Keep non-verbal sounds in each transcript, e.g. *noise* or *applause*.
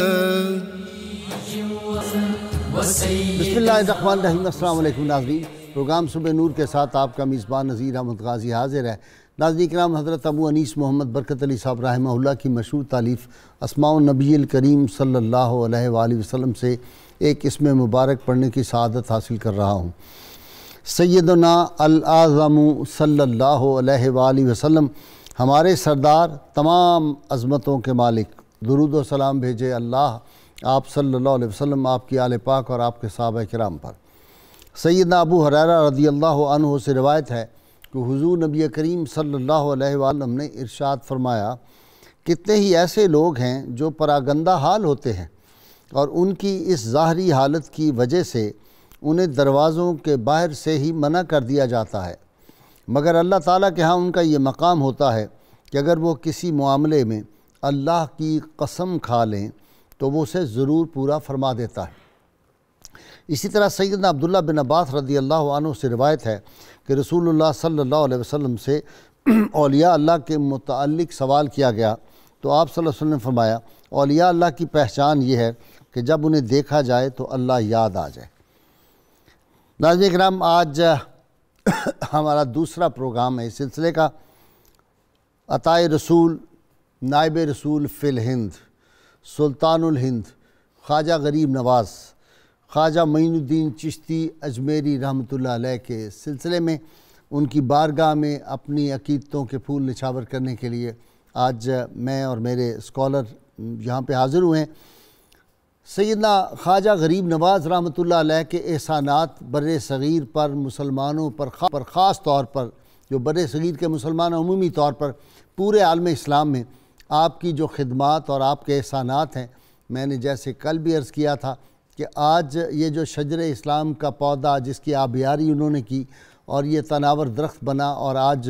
बसमिल नाजरीन प्रोग्राम सुबह नूर के साथ आपका मेज़बान नज़ीर अहमद गाजी हाजिर है नाजरी कराम हज़रत अबू अनीस मोहम्मद बरकत अली साहब रहमल्ला की मशहूर तारीफ़ असमा नबी करीम सल्ला वसम से एक इसम मुबारक पढ़ने की शहादत हासिल कर रहा हूँ सैदना अलाज़म सल्ला वसम हमारे सरदार तमाम अजमतों के मालिक दरुद सलाम भेजे अल्लाह आप सल्लल्लाहु अलैहि वसल्लम आपकी आल पाक और आपके साहब कराम पर सैद नबू हरारा रदी अल्लाह से रवायत है कि हुजूर नबी करीम सल्लल्लाहु अलैहि वसल्लम ने इरशाद फरमाया कितने ही ऐसे लोग हैं जो परागंदा हाल होते हैं और उनकी इस ज़ाहरी हालत की वजह से उन्हें दरवाज़ों के बाहर से ही मना कर दिया जाता है मगर अल्लाह ताली के यहाँ उनका ये मकाम होता है कि अगर वो किसी मामले में अल्लाह की कसम खा लें तो वो उसे ज़रूर पूरा फरमा देता है इसी तरह सैद अब्दुल्ला बिन अब्बास रदी अल्लाह से रिवायत है कि रसूल सल्ला वसम से अलिया *clears throat* अल्लाह के मतलब सवाल किया गया तो आप वसल्लम ने फरमाया अलिया अल्लाह की पहचान ये है कि जब उन्हें देखा जाए तो अल्लाह याद आ जाए नाजन इक्राम आज *clears throat* हमारा दूसरा प्रोग्राम है इस सिलसिले का अताए रसूल नायब रसूल फ़िल हिंद सुल्तानुल हिंद ख्वाजा गरीब नवाज़ ख्वाजा मीनुद्दीन चिश्ती अजमेरी रहमत के सिलसिले में उनकी बारगाह में अपनी अकीदतों के फूल निछावर करने के लिए आज मैं और मेरे स्कॉलर यहाँ पे हाज़िर हुए हैं सैदना ख्वाजा गरीब नवाज रहमत के एहसानात बर सग़ीर पर मुसलमानों पर खा, पर ख़ास तौर पर जो बर सग़ीर के मुसलमान अमूमी तौर पर पूरे आलम इस्लाम में आपकी जो खदमात और आपके एहसानात हैं मैंने जैसे कल भी अर्ज़ किया था कि आज ये जो शजर इस्लाम का पौधा जिसकी आबियारी उन्होंने की और ये तनावर दरख्त बना और आज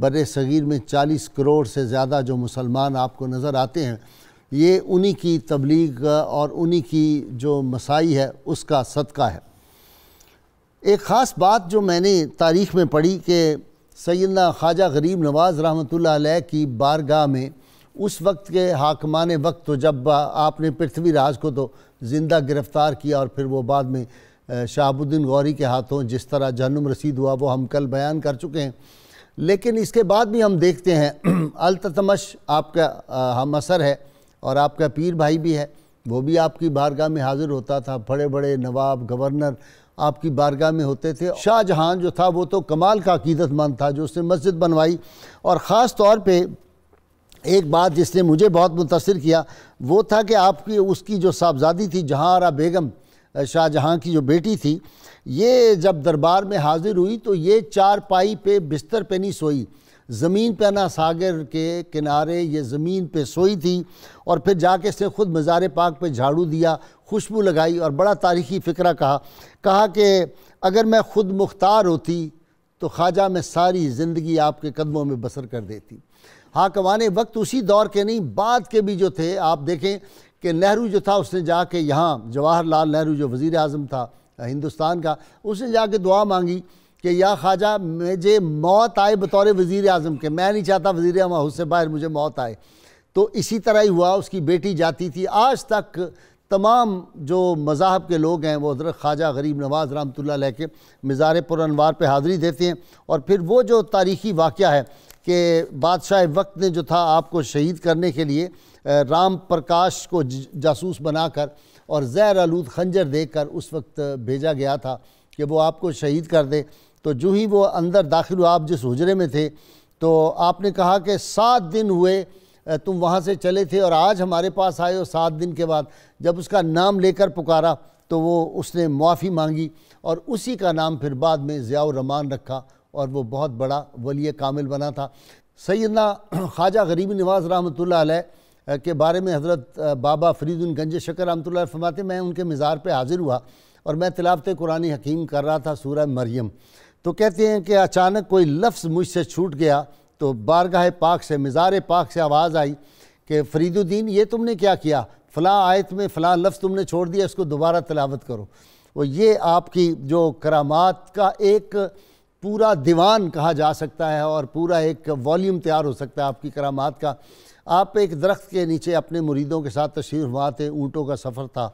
बर सग़ीर में 40 करोड़ से ज़्यादा जो मुसलमान आपको नज़र आते हैं ये उन्हीं की तबलीग और उन्हीं की जो मसाई है उसका सदका है एक ख़ास बात जो मैंने तारीख़ में पढ़ी कि सैदना ख्वाजा गरीब नवाज़ रहमत की बारगाह में उस वक्त के हाकमान वक्त तो जब आपने पृथ्वीराज को तो ज़िंदा गिरफ़्तार किया और फिर वो बाद में शहाबुद्दीन गौरी के हाथों जिस तरह जहनुम रसीद हुआ वो हम कल बयान कर चुके हैं लेकिन इसके बाद भी हम देखते हैं *clears throat* अलतमश आपका हम असर है और आपका पीर भाई भी है वो भी आपकी बारगाह में हाज़िर होता था बड़े बड़े नवाब गवर्नर आपकी बारगाह में होते थे शाहजहाँ जो था वो तो कमाल का अकीदतमंद था जो उसने मस्जिद बनवाई और ख़ास तौर पर एक बात जिसने मुझे बहुत मुतासर किया वो था कि आपकी उसकी जो साहबजादी थी जहाँ बेगम शाहजहाँ की जो बेटी थी ये जब दरबार में हाजिर हुई तो ये चार पाई पे बिस्तर पे नहीं सोई ज़मीन पे ना सागर के किनारे ये ज़मीन पे सोई थी और फिर जाके इसने ख़ुद मज़ार पाक पे झाड़ू दिया खुशबू लगाई और बड़ा तारीख़ी फ़िक्रा कहा कहा कि अगर मैं ख़ुद मुख्तार होती तो ख्वाजा मैं सारी ज़िंदगी आपके कदमों में बसर कर देती हाकवाने वक्त उसी दौर के नहीं बाद के भी जो थे आप देखें कि नेहरू जो था उसने जाके यहाँ जवाहरलाल नेहरू जो वज़ी अजम था हिंदुस्तान का उसने जाके दुआ मांगी कि या ख्वाजा मुझे मौत आए बतौर वज़ी अजम के मैं नहीं चाहता वज़ी अम से बाहर मुझे मौत आए तो इसी तरह ही हुआ उसकी बेटी जाती थी आज तक तमाम जो मज़ाहब के लोग हैं वो हजरत ख्वाजा गरीब नवाज़ रामत के मज़ार पुरानवार पर हाज़िरी देते हैं और फिर वो जो तारीख़ी वाक़ है कि बादशाह वक्त ने जो था आपको शहीद करने के लिए राम प्रकाश को जासूस बनाकर और जहर आलूद खंजर देकर उस वक्त भेजा गया था कि वो आपको शहीद कर दे तो जो ही वो अंदर दाखिल हुआ आप जिस हजरे में थे तो आपने कहा कि सात दिन हुए तुम वहाँ से चले थे और आज हमारे पास आए हो सात दिन के बाद जब उसका नाम लेकर पुकारा तो वो उसने मुआफ़ी मांगी और उसी का नाम फिर बाद में ज़ियाउरमान रखा और वो बहुत बड़ा वली कामिल बना था सैदना *clears throat* ख्वाजा गरीबी नवाज रहमत के बारे में हज़रत बाबा फरीदुन गंज शकर रहमत फरमाते मैं उनके मज़ार पर हाज़िर हुआ और मैं तिलावत कुरानी हकीम कर रहा था सूर मरियम तो कहते हैं कि अचानक कोई लफ्ज़ मुझसे छूट गया तो बारगाह पाक से मज़ार पाक से आवाज़ आई कि फरीदुद्दीन ये तुमने क्या किया फ़लाँ आयत में फ़लाँ लफ्ज़ तुमने छोड़ दिया इसको दोबारा तलावत करो और ये आपकी जो करामात का एक पूरा दीवान कहा जा सकता है और पूरा एक वॉल्यूम तैयार हो सकता है आपकी करामात का आप एक दरख्त के नीचे अपने मुरीदों के साथ तशरीफ हुआ थे ऊँटों का सफ़र था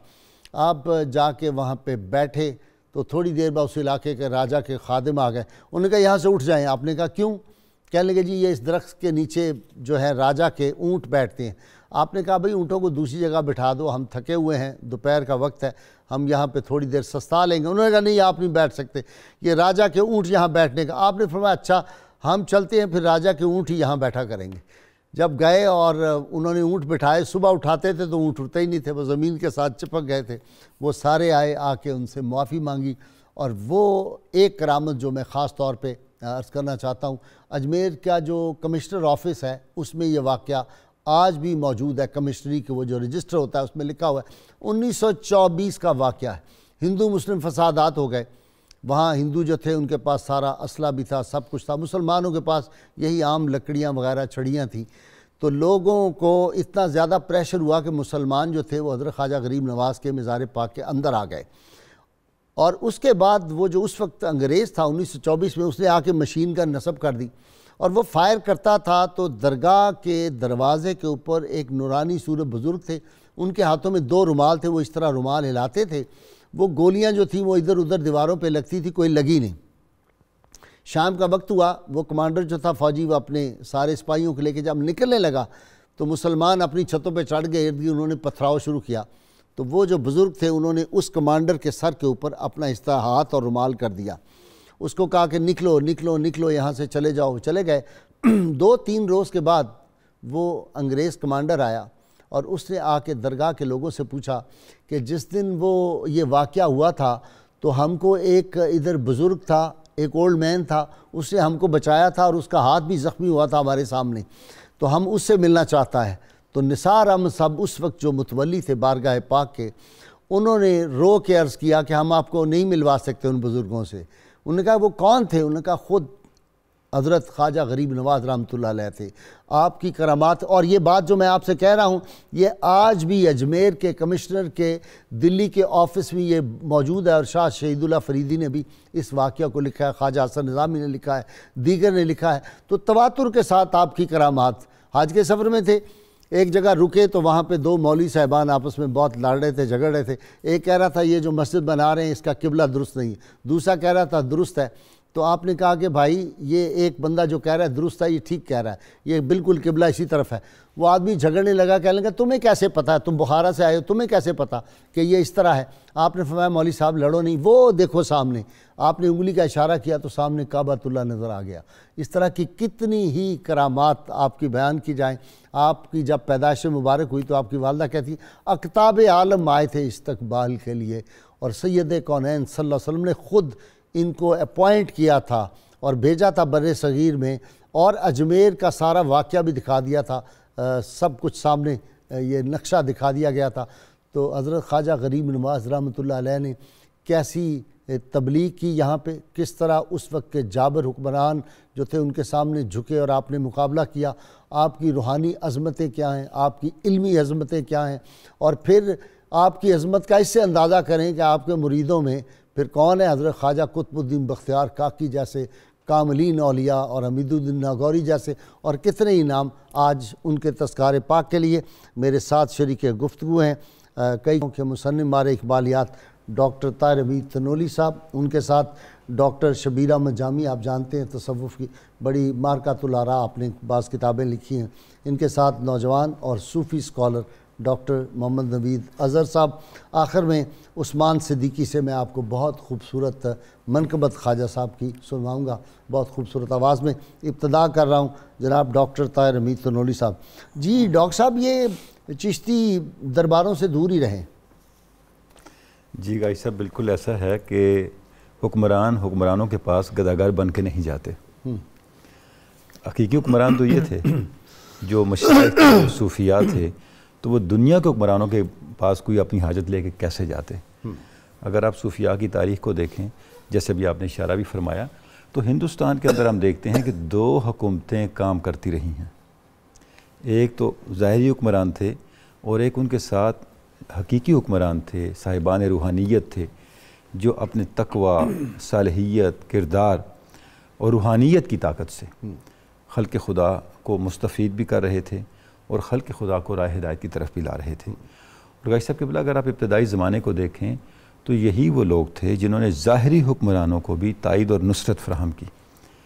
आप जाके वहाँ पे बैठे तो थोड़ी देर बाद उस इलाके के राजा के खादिम आ गए उन्होंने कहा यहाँ से उठ जाएं आपने कहा क्यों कहने लगे जी ये इस दरख्त के नीचे जो है राजा के ऊँट बैठते हैं आपने कहा भाई ऊँटों को दूसरी जगह बिठा दो हम थके हुए हैं दोपहर का वक्त है हम यहाँ पे थोड़ी देर सस्ता लेंगे उन्होंने कहा नहीं आप नहीं बैठ सकते ये राजा के ऊँट यहाँ बैठने का आपने फरमाया अच्छा हम चलते हैं फिर राजा के ऊँट ही यहाँ बैठा करेंगे जब गए और उन्होंने ऊँट बिठाए सुबह उठाते थे तो ऊँट उठते ही नहीं थे वो ज़मीन के साथ चिपक गए थे वो सारे आए आके उनसे माफ़ी मांगी और वो एक करामत जो मैं ख़ास तौर पर अर्ज़ करना चाहता हूँ अजमेर का जो कमिश्नर ऑफिस है उसमें ये वाक़ आज भी मौजूद है कमिश्नरी के वो जो रजिस्टर होता है उसमें लिखा हुआ है 1924 का वाक़ है हिंदू मुस्लिम फसादात हो गए वहाँ हिंदू जो थे उनके पास सारा असला भी था सब कुछ था मुसलमानों के पास यही आम लकड़ियाँ वगैरह छड़ियाँ थीं तो लोगों को इतना ज़्यादा प्रेशर हुआ कि मुसलमान जो थे वो हजरत ख्वाजा गरीब नवाज़ के मज़ार पाक के अंदर आ गए और उसके बाद वो जो उस वक्त अंग्रेज़ था 1924 में उसने आके मशीन का नस्ब कर दी और वो फायर करता था तो दरगाह के दरवाज़े के ऊपर एक नूरानी सूरत बुज़ुर्ग थे उनके हाथों में दो रुमाल थे वो इस तरह रुमाल हिलाते थे वो गोलियां जो थी वो इधर उधर दीवारों पे लगती थी कोई लगी नहीं शाम का वक्त हुआ वो कमांडर जो था फौजी वो अपने सारे सिपाहियों को लेके जब निकलने लगा तो मुसलमान अपनी छतों पे चढ़ गए इर्द उन्होंने पथराव शुरू किया तो वो जो बुज़ुर्ग थे उन्होंने उस कमांडर के सर के ऊपर अपना हिस्सा हाथ और रुमाल कर दिया उसको कहा कि निकलो निकलो निकलो यहाँ से चले जाओ चले गए *clears throat* दो तीन रोज़ के बाद वो अंग्रेज़ कमांडर आया और उसने आके दरगाह के लोगों से पूछा कि जिस दिन वो ये वाक़ हुआ था तो हमको एक इधर बुज़ुर्ग था एक ओल्ड मैन था उसने हमको बचाया था और उसका हाथ भी ज़ख्मी हुआ था हमारे सामने तो हम उससे मिलना चाहता है तो निसार अहमद साहब उस वक्त जो मुतवली थे बारगाह पाक के उन्होंने रो के अर्ज़ किया कि हम आपको नहीं मिलवा सकते उन बुज़ुर्गों से उन्होंने कहा वो कौन थे उन्होंने कहा खुद हज़रत ख्वाजा गरीब नवाज रहमतुल्लाह थे आपकी करामात और ये बात जो मैं आपसे कह रहा हूँ ये आज भी अजमेर के कमिश्नर के दिल्ली के ऑफिस में ये मौजूद है और शाह शहीदुल्ला फरीदी ने भी इस वाक्य को लिखा है ख्वाजा हसन निज़ामी ने लिखा है दीगर ने लिखा है तो तवातुर के साथ आपकी करामात आज के सफ़र में थे एक जगह रुके तो वहाँ पे दो मौली साहबान आपस में बहुत लड़ रहे थे झगड़ रहे थे एक कह रहा था ये जो मस्जिद बना रहे हैं इसका किबला दुरुस्त नहीं है दूसरा कह रहा था दुरुस्त है तो आपने कहा कि भाई ये एक बंदा जो कह रहा है दुरुस्त है ये ठीक कह रहा है ये बिल्कुल किबला इसी तरफ है वो आदमी झगड़ने लगा कहने लगा तुम्हें कैसे पता है तुम बुखारा से आए हो तुम्हें कैसे पता कि ये इस तरह है आपने फरमाया मौली साहब लड़ो नहीं वो देखो सामने आपने उंगली का इशारा किया तो सामने काबातुल्ला नज़र आ गया इस तरह की कितनी ही करामात आपकी बयान की जाएँ आपकी जब पैदाइश मुबारक हुई तो आपकी वालदा कहती अकताब आलम आए थे इस्तबाल के लिए और सैद कौन सल्लल्लाहु अलैहि वसल्लम ने ख़ुद इनको अपॉइंट किया था और भेजा था बर सग़ीर में और अजमेर का सारा वाक़ भी दिखा दिया था आ, सब कुछ सामने ये नक्शा दिखा दिया गया था तो हज़रत ख्वाजा गरीब नवाज रहमत ने कैसी तबलीग की यहाँ पे किस तरह उस वक्त के जाबर हुक्मरान जो थे उनके सामने झुके और आपने मुकाबला किया आपकी रूहानी अजमतें क्या हैं आपकी इल्मी अजमतें क्या हैं और फिर आपकी अजमत का इससे अंदाज़ा करें कि आपके मुरीदों में फिर कौन है हज़रत ख्वाजा कुतुबुद्दीन बख्तियार काकी जैसे कामलीन अलिया और हमीदुद्दीन नागौरी जैसे और कितने ही नाम आज उनके तस्कार पाक के लिए मेरे साथ शरीक गुफ्तु हैं कई के मुसनम मार इकबालियात डॉक्टर तार अमीद तनोली साहब उनके साथ डॉक्टर शबीरा मजामी आप जानते हैं तसवुफ़ की बड़ी मारकातुलारा आपने बास किताबें लिखी हैं इनके साथ नौजवान और सूफ़ी स्कॉलर डॉक्टर मोहम्मद नवीद अज़हर साहब आखिर में उस्मान सिद्दीकी से मैं आपको बहुत खूबसूरत मनकबत ख्वाजा साहब की सुनवाऊँगा बहुत खूबसूरत आवाज़ में इब्तदा कर रहा हूँ जनाब डॉक्टर तायर अमीद तनोली साहब जी डॉक्टर साहब ये चिश्ती दरबारों से दूर ही रहें जी गाई साहब बिल्कुल ऐसा है कि हुक्मरान हुक्मरानों के पास गदागर बन के नहीं जाते हम्म। हकीकी हुक्मरान तो ये थे जो मशाइ सूफिया थे तो वो दुनिया के हुक्मरानों के पास कोई अपनी हाजत लेके कैसे जाते हम्म। अगर आप सूफिया की तारीख को देखें जैसे अभी आपने इशारा भी फरमाया तो हिंदुस्तान के अंदर हम देखते हैं कि दो हुकूमतें काम करती रही हैं एक तो ज़ाहरी हुक्मरान थे और एक उनके साथ हकीकी हुक्मरान थे साहिबान रूहानियत थे जो अपने तकवा *clears throat* सालहियत किरदार और रूहानियत की ताकत से हम्म। खल खुदा को मुस्तफ़ भी कर रहे थे और खल के खुदा को राय हिदायत की तरफ भी ला रहे थे और गाय साहब के बिला अगर आप इब्तदाई ज़माने को देखें तो यही वो लोग थे जिन्होंने ज़ाहरी हुक्मरानों को भी तइद और नुसरत फ्राहम की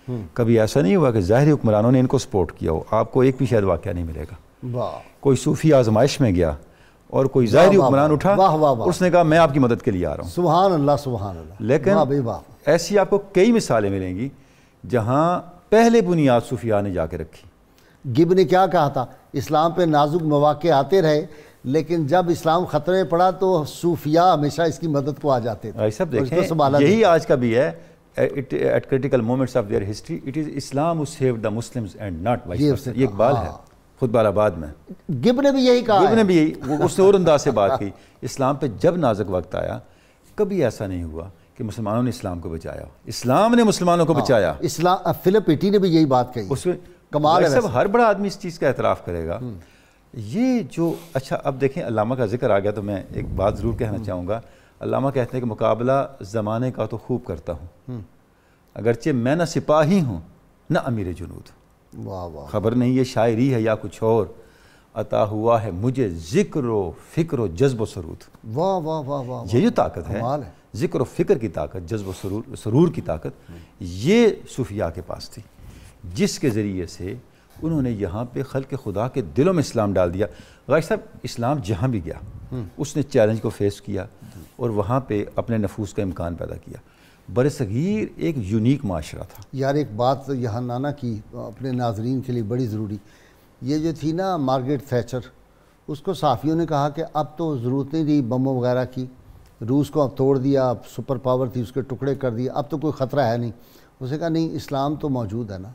हम्म। कभी ऐसा नहीं हुआ कि ज़ाहरी हुक्मरानों ने इनको सपोर्ट किया हो आपको एक भी शायद वाक़ नहीं मिलेगा कोई सूफ़ी आजमाइश में गया और कोई ज़ाहरी हुक्मरान उठा वाह वाह वाह उसने कहा मैं आपकी मदद के लिए आ रहा हूँ सुबहान अल्लाह सुबहान अल्लाह लेकिन ऐसी आपको कई मिसालें मिलेंगी जहाँ पहले बुनियाद सूफिया ने जाके रखी गिब ने क्या कहा था इस्लाम पे नाजुक मौाक़े आते रहे लेकिन जब इस्लाम खतरे में पड़ा तो सूफिया हमेशा इसकी मदद को आ जाते थे सब देखें यही आज का भी है it at critical moments of their history it is Islam save the Muslims and not ये इकबाल है खुद बालाबाद में हाँ। गिब ने भी यही कहा गिब ने भी यही उसने और अंदाज से बात की इस्लाम पे जब नाजुक वक्त आया कभी ऐसा नहीं हुआ कि मुसलमानों ने इस्लाम को बचाया इस्लाम ने मुसलमानों को हाँ। बचाया इस्लाम फिलिप इटी ने भी यही बात कही उसमें कमाल है सब हर बड़ा आदमी इस चीज़ का एतराफ़ करेगा हम्म। ये जो अच्छा अब देखें अलामा का जिक्र आ गया तो मैं एक बात ज़रूर कहना हम्म। चाहूँगा अलामा कहते हैं कि मुकाबला ज़माने का तो खूब करता हूँ हम्म। अगरचे मैं ना सिपाही हूँ ना अमीर जुनूद खबर नहीं ये शायरी है या कुछ और अता हुआ है मुझे जिक्र फ़िक्र जज्ब सरूद वाह वाह वाह वाह ये जो ताकत है, जिक्र फ़िक्र की ताकत जज्ब सरूर की ताकत ये सूफिया के पास थी जिसके ज़रिए से उन्होंने यहाँ पे खल के खुदा के दिलों में इस्लाम डाल दिया गाय साहब इस्लाम जहाँ भी गया हम्म। उसने चैलेंज को फेस किया और वहाँ पे अपने नफूस का इम्कान पैदा किया बर सग़ीर एक यूनिक माशरा था यार एक बात तो यहाँ नाना की अपने नाजरीन के लिए बड़ी ज़रूरी ये जो थी ना मार्गरेट थैचर उसको साफ़ियों ने कहा कि अब तो ज़रूरत नहीं रही बमों वगैरह की रूस को अब तोड़ दिया अब सुपर पावर थी उसके टुकड़े कर दिए अब तो कोई ख़तरा है नहीं उसे कहा नहीं इस्लाम तो मौजूद है ना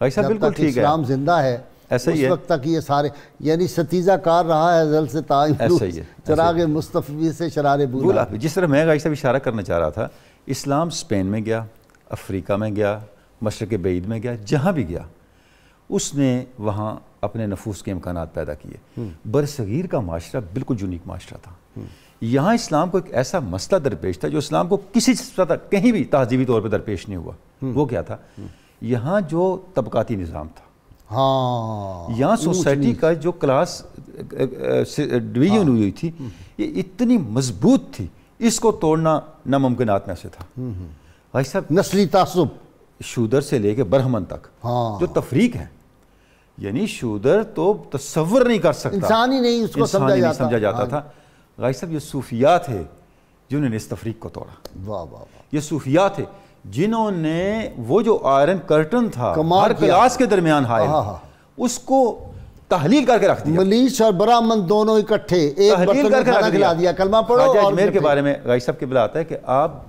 भाई साहब बिल्कुल ठीक है इस्लाम जिंदा है ऐसा ही है वक्त तक ये सारे यानी सतीजा कार रहा है जल से ऐसा ही है चराग मुस्तफ़ी से शरारे बूला जिस तरह मैं भाई साहब इशारा करना चाह रहा था इस्लाम स्पेन में गया अफ्रीका में गया मशरक़ बेद में गया जहाँ भी गया उसने वहाँ अपने नफूस के इम्कान पैदा किए हम्म। बरसगीर का माशरा बिल्कुल यूनिक माशरा था यहाँ इस्लाम को एक ऐसा मसला दरपेश था जो इस्लाम को किसी तक कहीं भी तहजीबी तौर पर दरपेश नहीं हुआ हम्म। वो क्या था हम्म। यहाँ जो तबकाती निज़ाम था हाँ यहाँ सोसाइटी का जो क्लास डिवीजन हाँ, हुई थी ये इतनी मजबूत थी इसको तोड़ना नामुमकिन में से था हम्म, हम्म। भाई साहब नस्ली तसब शूदर से लेके ब्रह्मन तक हाँ। जो तफरीक है यानी शूदर तो तस्वर नहीं कर सकता इंसान ही नहीं उसको समझा जाता, समझा जाता हाँ। था भाई साहब ये सूफिया थे जिन्होंने इस तफरीक को तोड़ा वाह वाह ये सूफिया थे जिन्होंने वो जो आयरन कर्टन था हर क्लास के दरमियान हाय हाँ, हाँ, हाँ। उसको तहलील करके रख दिया मलीच और बरामद दोनों इकट्ठे एक तहलील करके रख दिया दिया कलमा पढ़ो और के बारे में गाई साहब के बुलाता है कि आप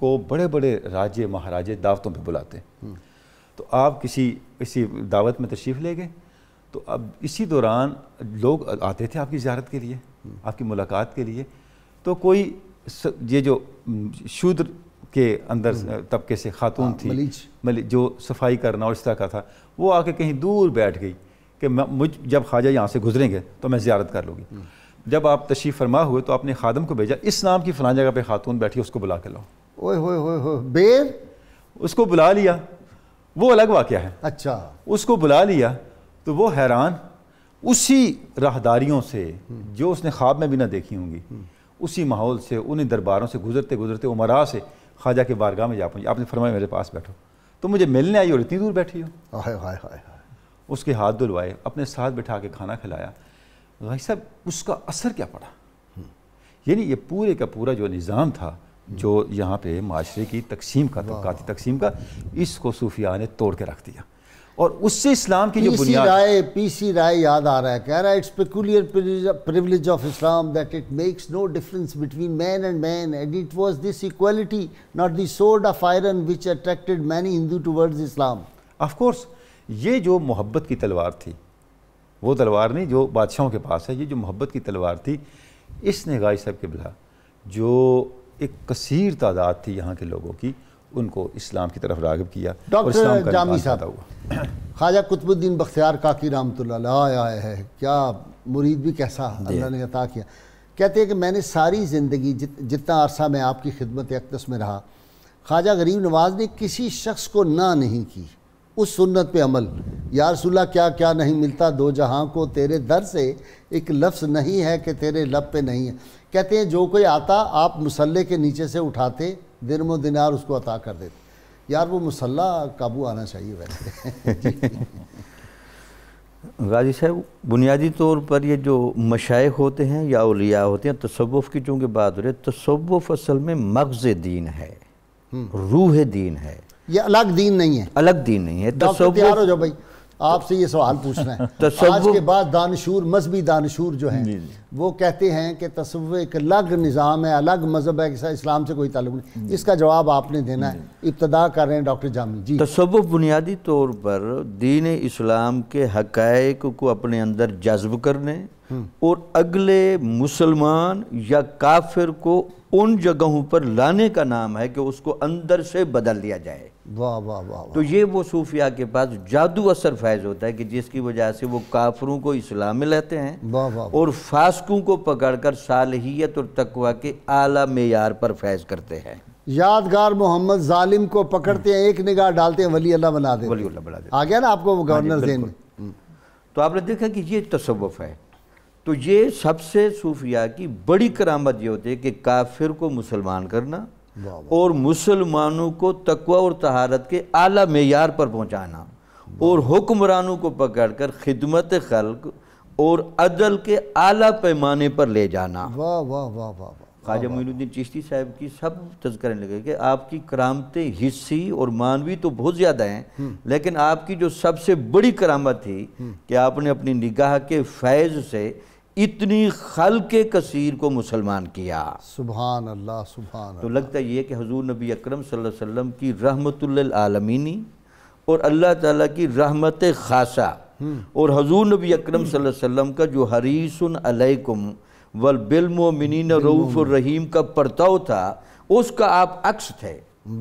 को बड़े बड़े राजे महाराजे दावतों पे बुलाते हम्म। तो आप किसी किसी दावत में तशरीफ़ ले गए तो अब इसी दौरान लोग आते थे आपकी ज्यारत के लिए हम्म। आपकी मुलाकात के लिए तो कोई ये जो हम्म, शूद्र के अंदर हम्म। तबके से खातून हाँ, थी मलीच। मलीज जो सफाई करना और इस तरह का था वो आके कहीं दूर बैठ गई कि मुझ जब ख्वाजा यहाँ से गुजरेंगे तो मैं ज़्यारत कर लूँगी हम्म। जब आप तशीफ़ फरमा हुए तो आपने खादम को भेजा इस नाम की फ़लाँ जगह पर खातून बैठी उसको बुला के लाओ ओए होए होए हो बेर उसको बुला लिया वो अलग वाक़ है अच्छा उसको बुला लिया तो वो हैरान उसी राहदारियों से हम्म। जो उसने ख्वाब में भी ना देखी होंगी उसी माहौल से उन्हीं दरबारों से गुजरते गुजरते उमरा से ख्वाजा के बारगाह में जा पहुँची आपने फरमाया मेरे पास बैठो तो मुझे मिलने आई और इतनी दूर बैठी हो हाय हाय हाय उसके हाथ धुलवाए अपने साथ बैठा के खाना खिलाया भाई साहब उसका असर क्या पड़ा यानी ये पूरे का पूरा जो निज़ाम था जो यहाँ पे माशरे की तकसीम का तबकाती तकसीम का इसको सूफिया ने तोड़ के रख दिया और उससे इस्लाम की जो बुनियाद राय पीसी राय याद आ रहा है कह रहा है it's peculiar privilege of Islam that it makes no difference between man and man and it was this equality not the sword of iron which attracted many Hindu towards Islam of course ये जो मोहब्बत की तलवार थी वो तलवार नहीं जो बादशाहों के पास है ये जो मोहब्बत की तलवार थी इस गाय साहब के बिला जो एक कसर तादाद थी यहाँ के लोगों की उनको इस्लाम की तरफ रागब किया डॉक्टर जामी साहब ख्वाजा कुतुबुद्दीन बख्तियार काकी रामत आया है क्या मुरीद भी कैसा अल्लाह ने अता किया कहते हैं कि मैंने सारी ज़िंदगी जित, जितना अरसा मैं आपकी खिदमत अकदस में रहा ख्वाजा गरीब नवाज ने किसी शख्स को ना नहीं की उस सुन्नत पे अमल या रसुल्ला क्या क्या नहीं मिलता दो जहाँ को तेरे दर से एक लफ्ज़ नहीं है कि तेरे लब पे नहीं है कहते हैं जो कोई आता आप मुसल्ले के नीचे से उठाते दिन दिनार उसको अता कर देते यार वो मसल्ला काबू आना चाहिए वैसे गाजी *laughs* साहब बुनियादी तौर पर ये जो मशाइ होते हैं या उलिया होते हैं तसवुफ़ की चूँकि बात हो रही है तसवुफ़ असल में मगज़ दीन है हम्म। रूह दीन है ये अलग दीन नहीं है अलग दीन नहीं है तसव्वुफ़ आपसे ये सवाल पूछना है *laughs* आज के बाद दानशूर मजहबी दानशूर जो हैं वो कहते हैं कि तस्व एक अलग निज़ाम है अलग मज़हब है इस्लाम से कोई ताल्लुक नहीं इसका जवाब आपने देना है इब्तदा कर रहे हैं डॉक्टर जामी जी तस्व बुनियादी तौर पर दीन इस्लाम के हकायक को अपने अंदर जज्ब करने हम्म। और अगले मुसलमान या काफिर को उन जगहों पर लाने का नाम है कि उसको अंदर से बदल दिया जाए वाह वाह वाह तो ये वो सूफिया के पास जादू असर फैज होता है कि जिसकी वजह से वो काफरों को इस्लाम में लेते हैं वाह वाह और फासकों को पकड़कर सालहियत और तकवा के आला मेयार पर फैज करते हैं यादगार मोहम्मद जालिम को पकड़ते हैं एक निगाह डालते हैं वली अल्लाह बना दे वली बना दे आ गया ना आपको हाँ गवर्नर जेन में हम्म। तो आपने देखा कि ये तसवफ है तो ये सबसे सूफिया की बड़ी करामत ये होती है कि काफिर को मुसलमान करना और मुसलमानों को तकवा और तहारत के आला मैार पर पहुँचाना और हुक्मरानों को पकड़ कर खिदमत खल्क और अदल के आला पैमाने पर ले जाना वाह वाह वाह वाह ख्वाजा मोइनुद्दीन चिश्ती साहब की सब तस्करें लगे कि आपकी करामतें हिस्सी और मानवी तो बहुत ज़्यादा हैं हम्म। लेकिन आपकी जो सबसे बड़ी करामत थी हम्म। कि आपने अपनी निगाह के फैज़ से इतनी खल के कसीर को मुसलमान किया सुबहान अल्लाह सुबहान तो लगता ये कि हजूर नबी अकरम वसल्लम की रहमतमीनी और अल्लाह ताला की रहमत खासा हम्म। और हजूर नबी अकरम वसल्लम का जो हरीसन अलैकुम वलबिलमिन रऊफ़ रहीम का परताव था उसका आप अक्स थे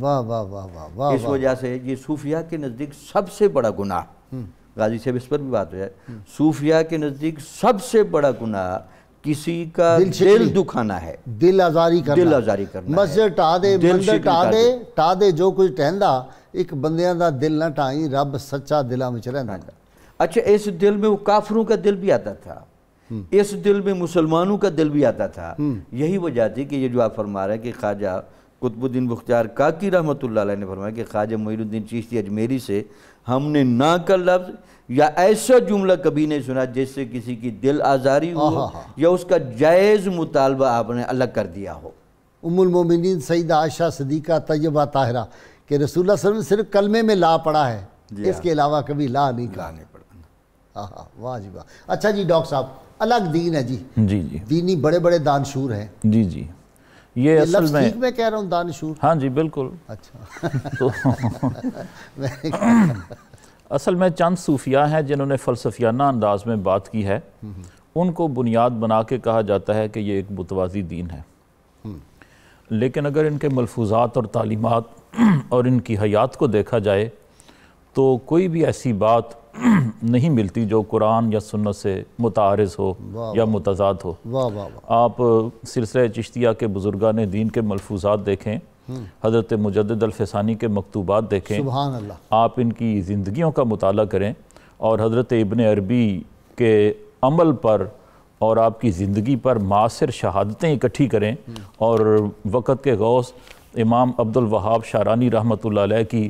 वाह वाह वाह वाह वाह इस वजह से ये सूफिया के नज़दीक सबसे बड़ा गुनाह हम्म। गाजी साहब इस पर भी बात हो जाए सूफिया के नज़दीक सबसे बड़ा गुनाह किसी का दिल, दिल दुखाना है दिल आजारी करना दिल आजारी करना मस्जिद टा दे मंदिर टा दे टा दे जो कुछ टहंदा एक बंदियां दा दिल ना टाई रब सच्चा दिला विच रहंदा हाँ अच्छा इस दिल में वो काफरों का दिल भी आता था हम्म। इस दिल में मुसलमानों का दिल भी आता था हम्म। यही वजह थी कि ये जो आप फरमा रहे हैं कि ख्वाजा कुतुबुद्दीन मुख्तार काकी रहमत ने फरमाया कि ख्वाजा मोइनुद्दीन चिश्ती अजमेरी से हमने ना का लफ्ज़ या ऐसा जुमला कभी नहीं सुना जिससे किसी की दिल आज़ारी हो या उसका जायज़ मुतालबा आपने अलग कर दिया हो उमुलमिन सईद आयशा सदीक़ा तयबा ताहरा कि रसूल वसम सिर्फ कलमे में ला पड़ा है हाँ। इसके अलावा कभी ला नहीं ला नहीं पड़ा हाँ वाह जी वाह अच्छा जी डॉक्टर साहब अलग दीन है जी जी जी दीनी बड़े बड़े दानशूर हैं जी जी ये, ये असल में मैं कह रहा हूँ दानशूर हाँ जी बिल्कुल अच्छा तो असल में चंद सूफिया हैं जिन्होंने फ़लसफियाना अंदाज में बात की है उनको बुनियाद बना के कहा जाता है कि ये एक मुतवाजी दीन है लेकिन अगर इनके मलफूजात और तालीमत और इनकी हयात को देखा जाए तो कोई भी ऐसी बात *clears throat* नहीं मिलती जो कुरान या सुन्नत से मुतारज़ हो या मुतजाद हो वाह वाह आप सिलसिले चिश्तिया के बुजुर्गान दीन के मलफूजात देखें हम्म। हज़रत मुजद के मकतूबात देखें आप इनकी ज़िंदगियों का मताल करें और हज़रत इबन अरबी के अमल पर और आपकी ज़िंदगी पर मासर शहादतें इकट्ठी करें हम्म। और वक़्त के गौस इमाम अब्दुल वहाब शारानी रहमत की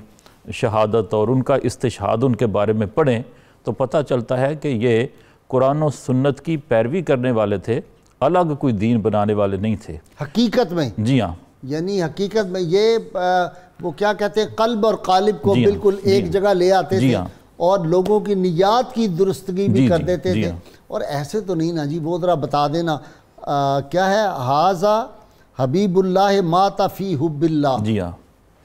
शहादत और उनका इस्तशाद उनके बारे में पढ़ें तो पता चलता है कि ये कुरान और सुन्नत की पैरवी करने वाले थे अलग कोई दीन बनाने वाले नहीं थे हकीकत में जी हाँ यानी हकीकत में ये आ, वो क्या कहते हैं कल्ब और कालिब को हाँ। बिल्कुल एक हाँ। जगह ले आते थे हाँ। और लोगों की नियात की दुरुस्तगी भी कर देते थे और ऐसे तो नहीं ना जी वो ज़रा बता देना आ, क्या है हाजा हबीबुल्लाह माता फ़ी हुबिल्ला जी हाँ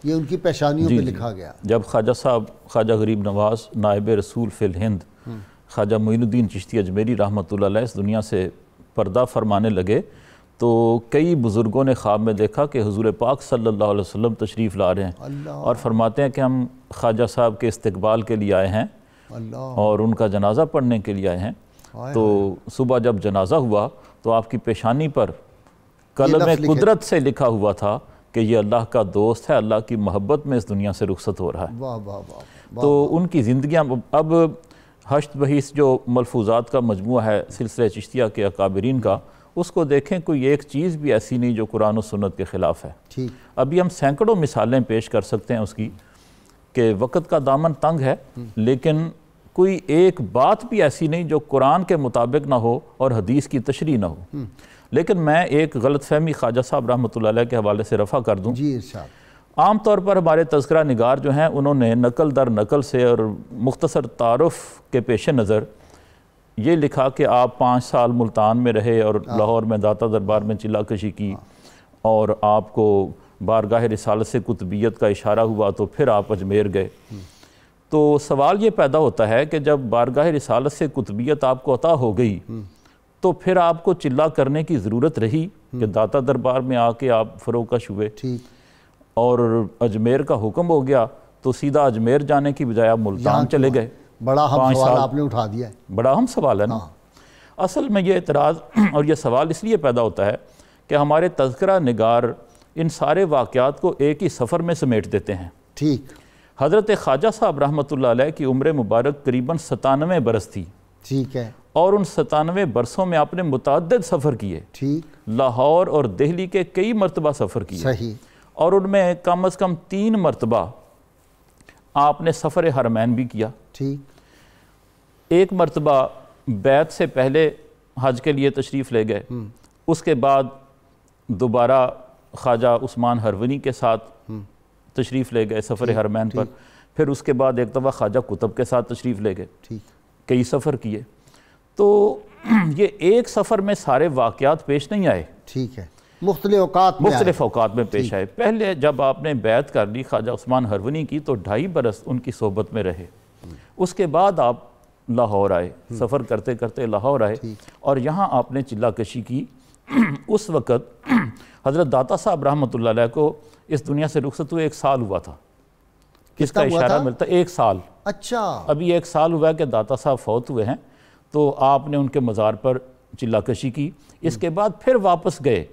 ये उनकी पेशानियों पे लिखा गया जब ख्वाजा साहब ख्वाजा गरीब नवाज नायब रसूल फ़िल हिंद हम्म। ख्वाजा मोइनुद्दीन चिश्ती अजमेरी रहमत इस दुनिया से पर्दा फरमाने लगे तो कई बुज़ुर्गों ने ख्वाब में देखा कि हजूर पाक सल्लल्लाहु अलैहि वसल्लम तशरीफ़ ला रहे हैं और फरमाते हैं कि हम ख्वाजा साहब के इस्तकबाल के लिए आए हैं और उनका जनाजा पढ़ने के लिए आए हैं तो सुबह जब जनाजा हुआ तो आपकी पेशानी पर कलम कुदरत से लिखा हुआ था कि ये अल्लाह का दोस्त है अल्लाह की मोहब्बत में इस दुनिया से रुखसत हो रहा है वाह वाह वाह तो उनकी ज़िंदगी अब हश्त बहीस जो मलफूजात का मजमू है सिलसिले चिश्तिया के अकाबरीन का उसको देखें कोई एक चीज़ भी ऐसी नहीं जो कुरान और सुन्नत के ख़िलाफ़ है ठीक अभी हम सैकड़ों मिसालें पेश कर सकते हैं उसकी कि वक़्त का दामन तंग है हम्म। लेकिन कोई एक बात भी ऐसी नहीं जो कुरान के मुताबिक ना हो और हदीस की तशरी ना हो हम्म। लेकिन मैं एक गलत फहमी ख्वाजा साहब रहमत के हवाले से रफ़ा कर दूँ जी आम तौर पर हमारे तस्करा नगार जो हैं उन्होंने नकल दर नकल से और मुख्तसर तारफ़ के पेश नज़र ये लिखा कि आप पाँच साल मुल्तान में रहे और हाँ। लाहौर में दाता दरबार में चिल्ला कशी की हाँ। और आपको बारगाह रिसाल से कुतबीत का इशारा हुआ तो फिर आप अजमेर गए हम्म। तो सवाल ये पैदा होता है कि जब बारगाह रिसाल से कुतबीत आपको अता हो गई हम्म। तो फिर आपको चिल्ला करने की ज़रूरत रही कि हम्म। दाता दरबार में आके आप फरोकश हुए ठीक और अजमेर का हुक्म हो गया तो सीधा अजमेर जाने की बजाय आप मुल्तान चले गए बड़ा हम सवाल आपने उठा दिया है बड़ा हम सवाल है ना हाँ। असल में ये एतराज़ *clears throat* और यह सवाल इसलिए पैदा होता है कि हमारे तस्करा निगार इन सारे वाक़ात को एक ही सफ़र में समेट देते हैं ठीक हज़रत ख्वाजा साहब रहमत की उम्र मुबारक करीबन सतानवे बरस थी ठीक है और उन सतानवे बरसों में आपने मुतद सफ़र किए ठीक लाहौर और दिल्ली के कई मरतबा सफ़र किए सही और उनमें कम अज़ कम तीन मरतबा आपने सफ़र हरमैन भी किया ठीक एक मरतबा बैत से पहले हज के लिए तशरीफ़ ले गए हम्म। उसके बाद दोबारा ख्वाजा उस्मान हरवनी के साथ हम्म। तशरीफ़ ले गए सफ़र हरमैन पर फिर उसके बाद एक दफ़ा ख्वाजा कुतब के साथ तशरीफ़ ले गए कई सफ़र किए तो *clears throat* ये एक सफ़र में सारे वाक़ात पेश नहीं आए ठीक है मुख्तलिफ़ात मुख्तलिफ अवकात में पेश आए पहले जब आपने बैत कर ली ख्वाजा उस्मान हरवनी की तो ढाई बरस उनकी सोहबत में रहे उसके बाद आप लाहौर आए हम्म। सफ़र करते करते लाहौर आए और यहाँ आपने चिल्ला कशी की *clears throat* उस वक़्त *clears throat* हज़रत दाता साहब रहमत को इस दुनिया से रुखसत हुए एक साल हुआ था किसका इशारा मिलता एक साल अच्छा अभी एक साल हुआ है कि दाता साहब फौत हुए हैं तो आपने उनके मज़ार पर चिल्लाकशी की इसके हम्म। बाद फिर वापस गए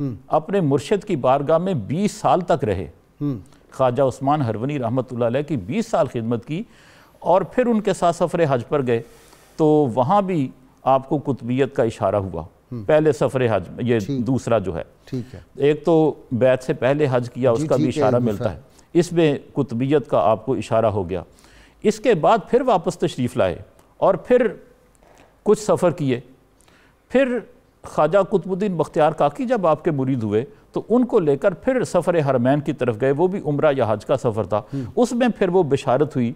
हम्म। अपने मुर्शद की बारगाह में बीस साल तक रहे हम्म। ख्वाजा उस्मान हरवनी रहमत की बीस साल खिदमत की और फिर उनके साथ सफ़र हज पर गए तो वहाँ भी आपको कुतबियत का इशारा हुआ पहले सफ़र हज ये दूसरा जो है ठीक है एक तो बैत से पहले हज किया उसका भी इशारा मिलता है इसमें कुतबियत का आपको इशारा हो गया इसके बाद फिर वापस तशरीफ़ लाए और फिर कुछ सफ़र किए फिर ख्वाजा कुतुबुद्दीन बख्तियार काकी जब आपके मुरीद हुए तो उनको लेकर फिर सफ़र हरमैन की तरफ गए वो भी उम्र या हज का सफ़र था हम्म। उसमें फिर वो बिशारत हुई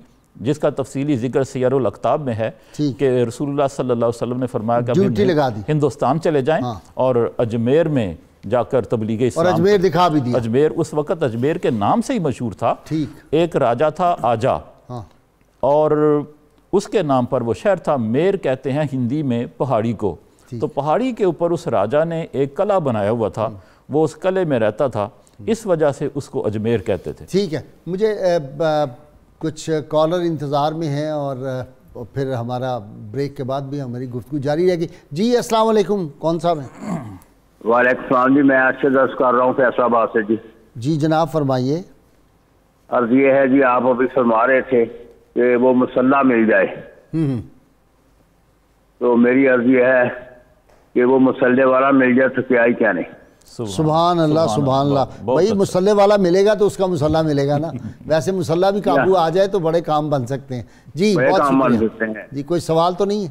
जिसका तफसीली जिक्र सैर अख्ताब में है कि रसूलुल्लाह सल्लल्लाहु अलैहि वसल्लम ने फरमाया कि लगा दी हिंदुस्तान चले जाएं हाँ। और अजमेर में जाकर तबलीग और अजमेर दिखा भी दिया अजमेर उस वक़्त अजमेर के नाम से ही मशहूर था एक राजा था आजा हाँ। और उसके नाम पर वो शहर था मेर कहते हैं हिंदी में पहाड़ी को तो पहाड़ी के ऊपर उस राजा ने एक कला बनाया हुआ था हम्म। वो उस कले में रहता था हम्म। इस वजह से उसको अजमेर कहते थे ठीक है मुझे कुछ कॉलर इंतज़ार में हैं और फिर हमारा ब्रेक के बाद भी हमारी गुफ्तु जारी रहेगी जी अस्सलाम वालेकुम कौन सा हैं वालेकाम जी मैं अरशद अर्ज कर रहा हूँ फैसलाबाद से जी जी जनाब फरमाइए अर्ज ये है जी आप अभी फरमा रहे थे कि वो मुसल्ला मिल जाए हम्म। तो मेरी अर्जी है कि वो मुसल्ले वाला मिल जाए तो क्या ही क्या नहीं सुबह अल्लाह सुबह अल्लाह भाई अच्छा। मुसल्ले वाला मिलेगा तो उसका मुसल्ला मिलेगा ना वैसे मुसल्ला भी काबू आ जाए तो बड़े काम बन सकते हैं जी बहुत काम बन सकते हैं जी कोई सवाल तो नहीं है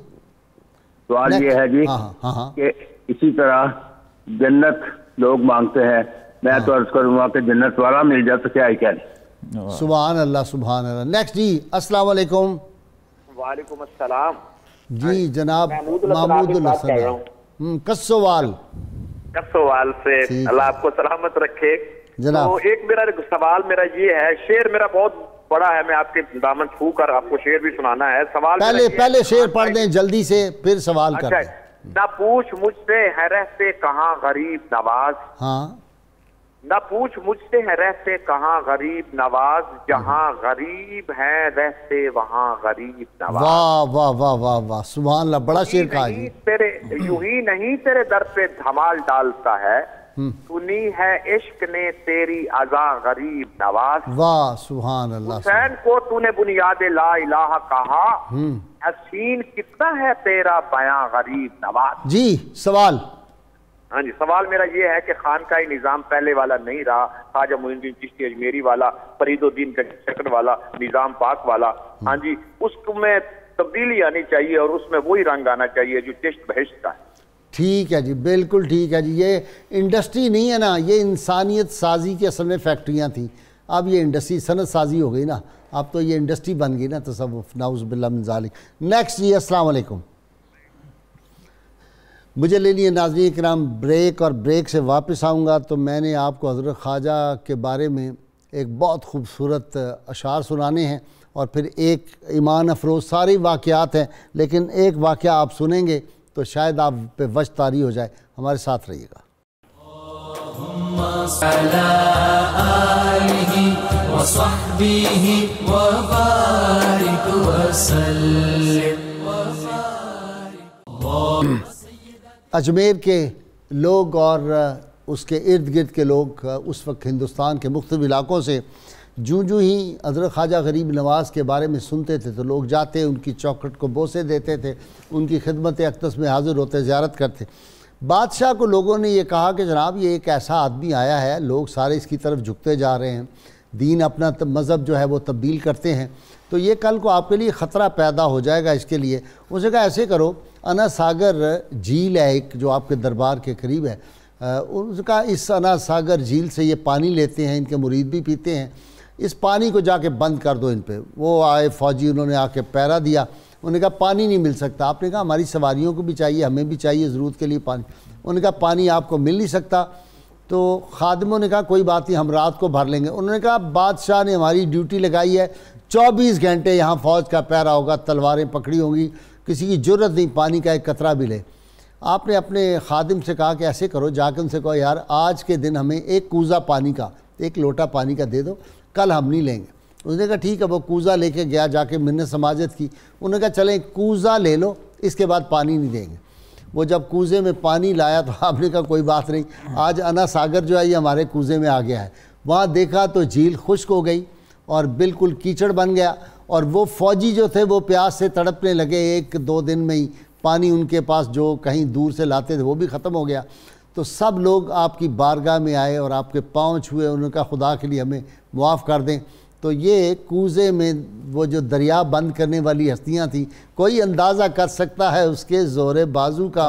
सवाल ये है जी हाँ, हाँ, हाँ। कि इसी तरह जन्नत लोग मांगते हैं मैं तो अर्ज करूँगा कि जन्नत वाला मिल जाए तो क्या ही क्या नहीं सुबहान अल्लाह सुबहान अल्लाह नेक्स्ट जी अस्सलाम वालेकुम वालेकुम अस्सलाम जी हाँ जनाब महमूद हम्म, कसोवाल कसोवाल से अल्लाह आपको सलामत रखे जनाब तो एक मेरा सवाल मेरा ये है शेर मेरा बहुत बड़ा है मैं आपके दामन छू कर आपको शेर भी सुनाना है सवाल पहले पहले शेर हाँ पढ़ दें जल्दी से फिर सवाल अच्छा, कर ना पूछ मुझसे है रहते कहाँ गरीब नवाज हाँ न पूछ मुझसे है रहते कहाँ गरीब नवाज जहाँ हम्म। गरीब है रहते वहाँ गरीब नवाज वाह वाह वाह वाह वाह बड़ा शेर कहा तेरे यूं ही नहीं तेरे दर पे धमाल डालता है हम्म। सुनी है इश्क ने तेरी अजा गरीब नवाज वाह सुहान अल्लाह हुसैन को तूने बुनियाद ला इलाह कहा हम्म। हसीन कितना है तेरा बयां गरीब नवाज जी सवाल हाँ जी सवाल मेरा ये है कि खान का ही निज़ाम पहले वाला नहीं रहा खाजा मोहिनुद्दीन चिश्ती अजमेरी वाला फरीदुद्दीन चक्र वाला निज़ाम पाक वाला हाँ जी उसमें तब्दीली आनी चाहिए और उसमें वही रंग आना चाहिए जो चिश्त बहिश्त का है ठीक है जी बिल्कुल ठीक है जी ये इंडस्ट्री नहीं है ना ये इंसानियत साजी की असल में फैक्ट्रियाँ थी अब ये इंडस्ट्री सनत साजी हो गई ना अब तो ये इंडस्ट्री बन गई ना सब नाउज़ बिल्ला मिनजालिक नेक्स्ट जी असलकम मुझे ले लिए के कराम ब्रेक और ब्रेक से वापस आऊँगा तो मैंने आपको हज़रत ख्वाजा के बारे में एक बहुत खूबसूरत अशार सुनाने हैं और फिर एक ईमान अफरोज़ सारी वाक़ात हैं लेकिन एक वाक़ आप सुनेंगे तो शायद आप पे वज तारी हो जाए हमारे साथ रहिएगा अजमेर के लोग और उसके इर्द गिर्द के लोग उस वक्त हिंदुस्तान के मुख्त इलाकों से जूँ जूँ ही अदर ख्वाजा गरीब नवाज़ के बारे में सुनते थे तो लोग जाते उनकी चौखट को बोसे देते थे उनकी खिदमत अकदस में हाजिर होते ज्यारत करते बादशाह को लोगों ने यह कहा कि जनाब ये एक ऐसा आदमी आया है लोग सारे इसकी तरफ झुकते जा रहे हैं दीन अपना मज़हब जो है वो तब्दील करते हैं तो ये कल को आपके लिए ख़तरा पैदा हो जाएगा इसके लिए उसे कहा ऐसे करो अना सागर झील है एक जो आपके दरबार के करीब है उनका इस अना सागर झील से ये पानी लेते हैं इनके मुरीद भी पीते हैं इस पानी को जाके बंद कर दो इन पर वो आए फौजी उन्होंने आके पैरा दिया उन्होंने कहा पानी नहीं मिल सकता आपने कहा हमारी सवारियों को भी चाहिए हमें भी चाहिए ज़रूरत के लिए पानी उन्होंने कहा पानी आपको मिल नहीं सकता तो खादमों ने कहा कोई बात नहीं हम रात को भर लेंगे उन्होंने कहा बादशाह ने हमारी ड्यूटी लगाई है चौबीस घंटे यहाँ फ़ौज का पैरा होगा तलवारें पकड़ी होंगी किसी की ज़रूरत नहीं पानी का एक कतरा भी ले आपने अपने खादिम से कहा कि ऐसे करो जाकर उनसे कहो यार आज के दिन हमें एक कूज़ा पानी का एक लोटा पानी का दे दो कल हम नहीं लेंगे उसने कहा ठीक है वो कूज़ा लेके गया जाके मैंने समाजत की उन्होंने कहा चलें कूज़ा ले लो इसके बाद पानी नहीं देंगे वो जब कूज़े में पानी लाया तो आपने कहा कोई बात नहीं आज अना सागर जो है ये हमारे कूज़े में आ गया है वहाँ देखा तो झील खुश्क हो गई और बिल्कुल कीचड़ बन गया और वो फौजी जो थे वो प्यास से तड़पने लगे एक दो दिन में ही पानी उनके पास जो कहीं दूर से लाते थे वो भी ख़त्म हो गया तो सब लोग आपकी बारगाह में आए और आपके पाँव छुए उनका खुदा के लिए हमें मुआफ़ कर दें तो ये कूजे में वो जो दरिया बंद करने वाली हस्तियाँ थी कोई अंदाज़ा कर सकता है उसके ज़ोर बाजू का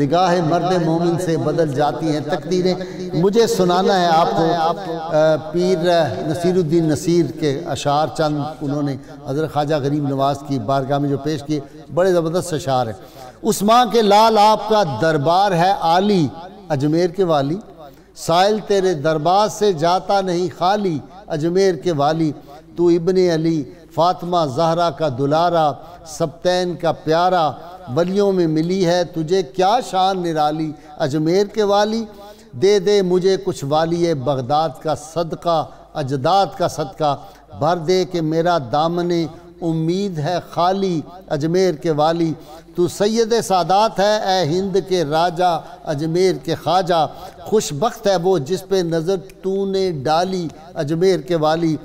निगाह मर्द मोमिन से बदल जाती हैं तकदीरें मुझे सुनाना है आपको आप पीर नसीरुद्दीन नसीर के अशार चंद उन्होंने हज़रत ख्वाजा गरीब नवाज की बारगाह में जो पेश किए बड़े ज़बरदस्त अशार हैं उस माँ के लाल आपका दरबार है आली अजमेर के वाली साइल तेरे दरबार से जाता नहीं खाली अजमेर के वाली तो इबन अली फातमा जहरा का दुलारा सप्तैन का प्यारा वलियों में मिली है तुझे क्या शान निराली अजमेर के वाली दे दे मुझे कुछ वाली बगदाद का सदका अजदाद का सदका भर दे के मेरा दामने उम्मीद है खाली अजमेर के वाली तू सैद सादात है ए हिंद के राजा अजमेर के ख्वाजा खुशबख्त है वो जिस पे नज़र तूने डाली अजमेर के वाली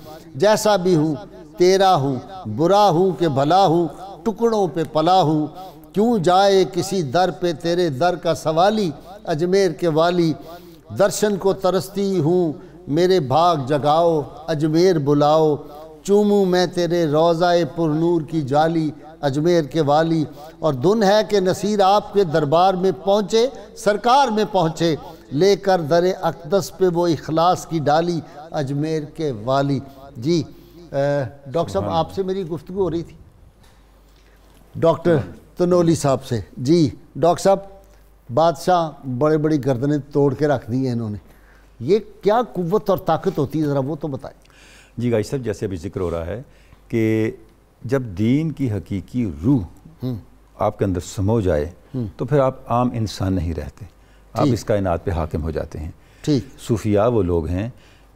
जैसा भी हूँ तेरा हूँ बुरा हूँ कि भला हूँ टुकड़ों पे पला हूँ क्यों जाए किसी दर पे तेरे दर का सवाली अजमेर के वाली दर्शन को तरसती हूँ मेरे भाग जगाओ अजमेर बुलाओ चूमू मैं तेरे रोज़ाए पुरनूर की जाली अजमेर के वाली और धुन है कि नसीर आपके दरबार में पहुँचे सरकार में पहुँचे लेकर दर अकदस पे वो इखलास की डाली अजमेर के वाली जी डॉक्टर साहब आपसे मेरी गुफ्तु हो रही थी डॉक्टर तनोली साहब से जी डॉक्टर साहब बादशाह बड़े बड़ी गर्दनें तोड़ के रख दी हैं इन्होंने ये क्या कुत और ताकत होती है ज़रा वो तो बताएं जी गाई साहब जैसे अभी जिक्र हो रहा है कि जब दीन की हकीकी रूह हम्म। आपके अंदर समो जाए हम्म। तो फिर आप आम इंसान नहीं रहते आप इस कायनात पे हाकिम हो जाते हैं ठीक सूफिया वो लोग हैं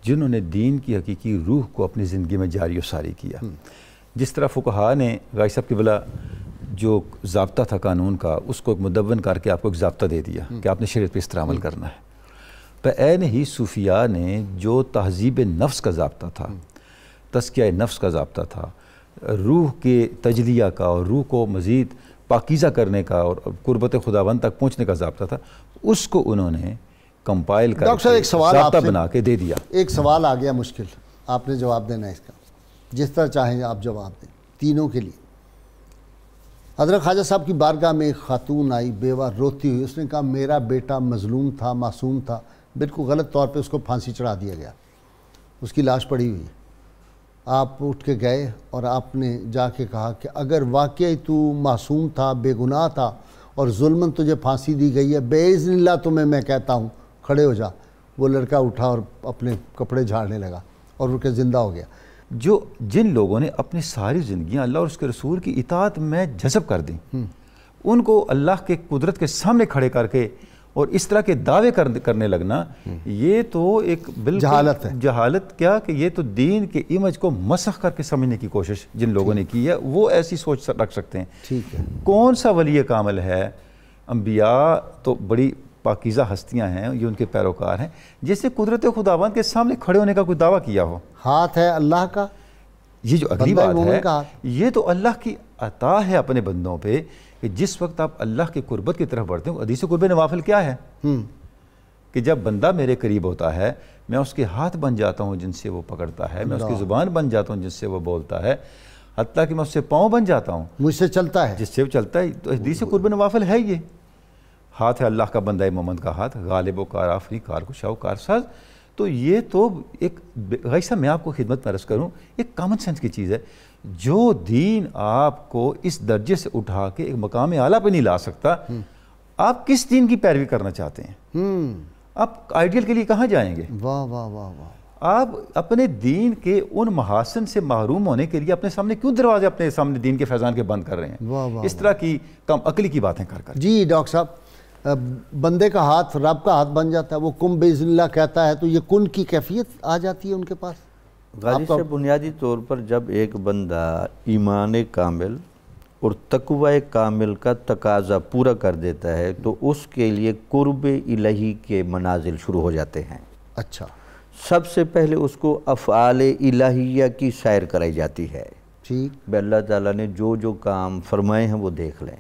जिन्होंने दीन की हकीकी रूह को अपनी ज़िंदगी में जारी वारी किया हम्म। जिस तरह फ़ुकहा ने गाई साहब के बला जो जबता था कानून का उसको एक मुद्वन करके आपको एक जबता दे दिया कि आपने शरीत पर इस तरह अमल करना है पैन ही सूफिया ने जो तहजीब नफ्स का जबता था तस्किया नफ्स का जबता था रूह के तजलिया का और रूह को मज़ीद पाकिज़ा करने का और कुर्बत खुदावन तक पहुँचने का जबता था उसको उन्होंने कंपाइल कर डॉक्टर एक सवाल बना के दे दिया एक सवाल आ गया मुश्किल आपने जवाब देना है इसका जिस तरह चाहें आप जवाब दें तीनों के लिए हजरत ख्वाजा साहब की बारगाह में एक खातून आई बेवा रोती हुई उसने कहा मेरा बेटा मजलूम था मासूम था बिल्कुल गलत तौर पे उसको फांसी चढ़ा दिया गया उसकी लाश पड़ी हुई आप उठ के गए और आपने जाके कहा कि अगर वाकई तू मासूम था बेगुनाह था और जुल्मन तुझे फांसी दी गई है बेज़निल्ला तुम्हें मैं कहता हूँ खड़े हो जा वो लड़का उठा और अपने कपड़े झाड़ने लगा और उठ के ज़िंदा हो गया जो जिन लोगों ने अपनी सारी ज़िंदगी अल्लाह और उसके रसूल की इतात में झसप कर दी हम्म। उनको अल्लाह के कुदरत के सामने खड़े करके और इस तरह के दावे कर, करने लगना ये तो एक बिल्कुल जहालत है जहालत क्या कि ये तो दीन के इमेज को मसख करके समझने की कोशिश जिन लोगों ने की है वो ऐसी सोच रख सकते हैं ठीक है कौन सा वली कामल है अम्बिया तो बड़ी पाकिज़ा हस्तियां हैं ये उनके पैरोकार हैं जैसे कुदरत खुदाबंद के सामने खड़े होने का कोई दावा किया हो हाथ है अल्लाह का ये जो अगली बात है ये तो अल्लाह की अता है अपने बंदों पर कि जिस वक्त आप अल्लाह की कुर्बत की तरफ बढ़ते हो अदीस कुर्ब नवाफिल क्या है हम्म। कि जब बंदा मेरे करीब होता है मैं उसके हाथ बन जाता हूँ जिनसे वो पकड़ता है मैं उसकी ज़ुबान बन जाता हूँ जिससे वो बोलता है हती कि मैं उससे पाँव बन जाता हूँ मुझसे चलता है जिससे वो चलता है तो हदीस कुर्ब नवाफिल है ये हाथ है अल्लाह का बंदा मोहम्मद का हाथ गालिब कार आफरी कार कुशाव कार साज तो ये तो एक गई साहब मैं आपको खिदमत में करूँ एक कामन सेंस की चीज़ है जो दीन आपको इस दर्जे से उठा के एक मकाम आला पर नहीं ला सकता हम्म। आप किस दीन की पैरवी करना चाहते हैं हम्म। आप आइडियल के लिए कहाँ जाएंगे वाह वाह वाह वाह आप अपने दीन के उन महासन से महरूम होने के लिए अपने सामने क्यों दरवाजे अपने सामने दीन के फैजान के बंद कर रहे हैं वाह वाह इस तरह की कम अकली की बातें कर कर जी डॉक्टर साहब बंदे का हाथ रब का हाथ बन जाता है वो कुंभ बेजिल्ला कहता है तो ये कुन की कैफियत आ जाती है उनके पास गाजी से बुनियादी तौर पर जब एक बंदा ईमान कामिल और तकवा कामिल का तकाजा पूरा कर देता है तो उसके लिए कुर्ब इलाही के मनाजिल शुरू हो जाते हैं अच्छा सबसे पहले उसको अफ़ाल इलाहिया की सैर कराई जाती है ठीक अल्लाह ताला ने जो जो काम फरमाए हैं वो देख लें